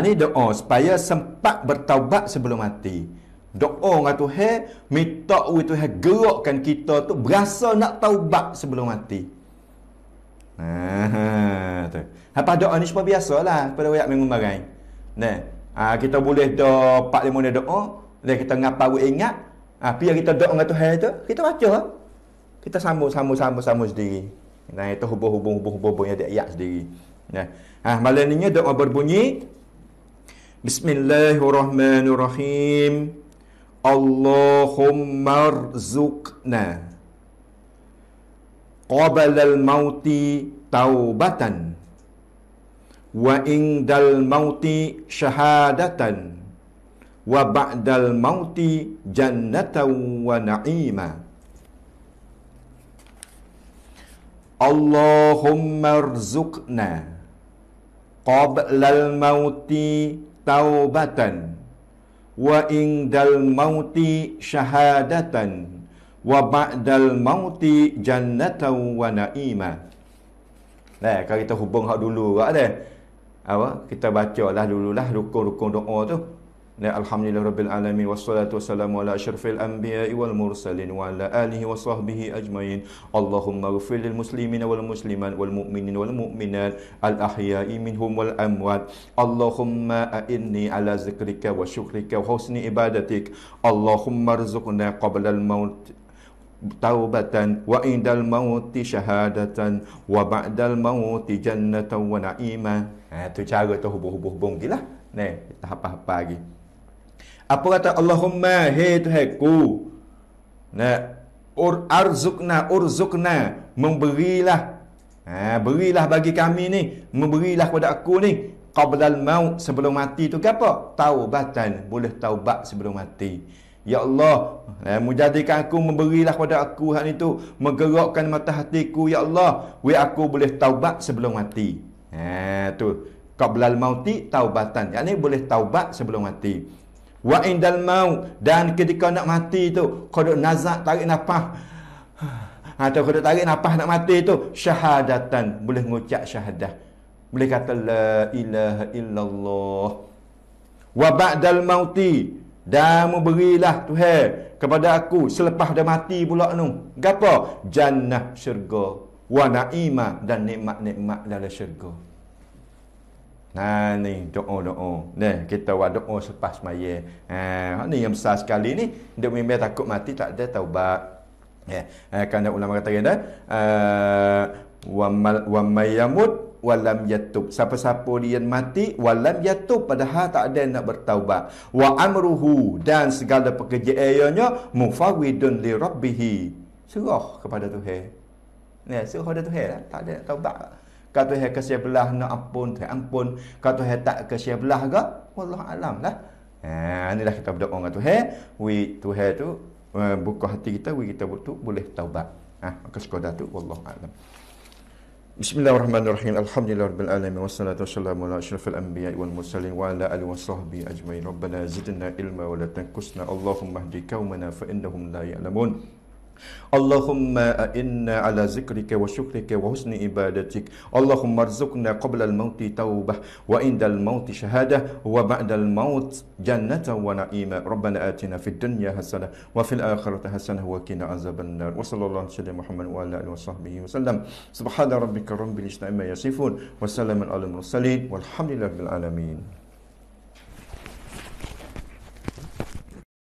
ini ah, doa supaya sempat bertaubat sebelum mati. Doa dengan Tuhan, minta oleh Tuhan gerakkan kita tu berasa nak taubat sebelum mati. Ha, ha, Apa doa ni sebab biasa lah pada wayak minggu barang. Nah, ha, kita boleh doa 4 5 doa, dan kita ngapa we ingat, ha, ah, pia kita doa dengan Tuhan tu, kita baca. Kita sambung-sambung-sambung sendiri. Nah, itu hubung-hubung-hubung-hubung yang ada ayat sendiri. Nah, ha, malam ni doa berbunyi بسم الله الرحمن الرحيم اللهم ارزقنا قبل الموت توبة وعند الموت شهادة وبعد الموت جنة ونعيما اللهم ارزقنا قبل الموت taubatan wa indal mauti syahadatan wa ba'dal mauti jannatan wa na'ima Nah, kalau kita hubung hak dulu kat dia. Apa? Kita bacalah dululah rukun-rukun doa tu. الحمد لله رب العالمين والصلاة والسلام على أشرف الأنبياء والمرسلين وعلى آله وصحبه أجمعين اللهم اغفر للمسلمين والمسلمات والمؤمنين والمؤمنات الأحياء منهم والأموات اللهم أئني على ذكرك وشكرك وحسن عبادتك اللهم ارزقنا قبل الموت توبة وعند الموت شهادة وبعد الموت جنة ونعيما ha, tu cara tu hubung-hubung gitulah. Ni, tahap-tahap lagi. Apa kata Allahumma hey Tuhanku. Nah, ur arzukna urzukna memberilah. Ha, berilah bagi kami ni, memberilah kepada aku ni qablal maut sebelum mati tu kenapa? Taubatan, boleh taubat sebelum mati. Ya Allah, eh, mujadikan aku memberilah kepada aku hal itu, menggerakkan mata hatiku ya Allah, we aku boleh taubat sebelum mati. Ha, tu qablal mauti taubatan. Yang ni boleh taubat sebelum mati wa indal mau dan ketika nak mati tu kau duk nazak tarik nafas atau ha, kau duk tarik nafas nak mati tu syahadatan boleh mengucap syahadah boleh kata la ilaha illallah wa ba'dal mauti dan berilah Tuhan kepada aku selepas dah mati pula tu gapo jannah syurga wa na'ima dan nikmat-nikmat dalam syurga Ha ni doa-doa. Dah kita buat doa selepas sembahyang. Ha hak ni yang besar sekali ni dia memang takut mati tak ada taubat. Ya. Ha kan ulama kata kan dah eh, ha, wa mayamut walam yatub siapa-siapa yang mati walam yatub padahal tak ada nak bertaubat wa amruhu dan segala pekerjaannya mufawidun li rabbih serah kepada tuhan ni ya, serah kepada tuhan lah. tak ada taubat kata dia kasih belah nak ampun tak ampun kata dia tak kasih belah ke wallah alam lah ha inilah kita berdoa dengan Tuhan we Tuhan tu eh, buka hati kita we kita butuh boleh taubat Ah, maka sekodah tu wallah alam Bismillahirrahmanirrahim. Alhamdulillah rabbil alamin wassalatu wassalamu ala asyrafil anbiya wal mursalin wa ala alihi washabbi ajmain. Rabbana zidna ilma wa la tanqusna. Allahumma hdi qaumana fa innahum la ya'lamun. اللهم إنا على ذكرك وشكرك وحسن عبادتك اللهم ارزقنا قبل الموت توبة وعند الموت شهادة وبعد الموت جنة ونعيمة ربنا آتنا في الدنيا حسنة وفي الآخرة حسنة وقنا عذاب النار وصلى الله على سيدنا محمد وعلى آله وصحبه وسلم سبحان ربك رب العزة عما يصفون وسلام على المرسلين والحمد لله رب العالمين